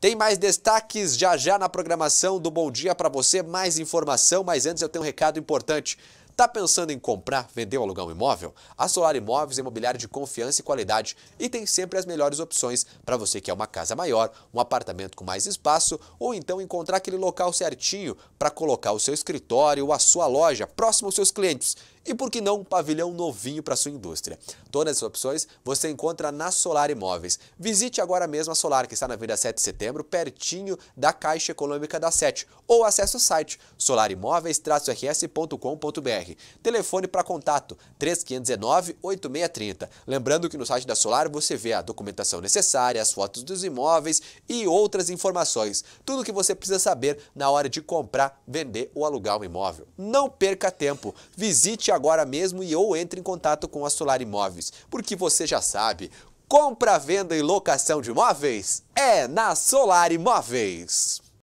Tem mais destaques já já na programação do Bom Dia para você, mais informação, mas antes eu tenho um recado importante. Está pensando em comprar, vender ou alugar um imóvel? A Solar Imóveis é imobiliária de confiança e qualidade e tem sempre as melhores opções para você que é uma casa maior, um apartamento com mais espaço ou então encontrar aquele local certinho para colocar o seu escritório ou a sua loja próximo aos seus clientes e por que não um pavilhão novinho para sua indústria? Todas as opções você encontra na Solar Imóveis. Visite agora mesmo a Solar, que está na Avenida 7 de Setembro, pertinho da Caixa Econômica da Sete, ou acesse o site solarimóveis-rs.com.br. Telefone para contato 3519-8630. Lembrando que no site da Solar você vê a documentação necessária, as fotos dos imóveis e outras informações. Tudo o que você precisa saber na hora de comprar, vender ou alugar um imóvel. Não perca tempo. Visite agora mesmo e ou entre em contato com a Solar Imóveis, porque você já sabe, compra, venda e locação de imóveis é na Solar Imóveis.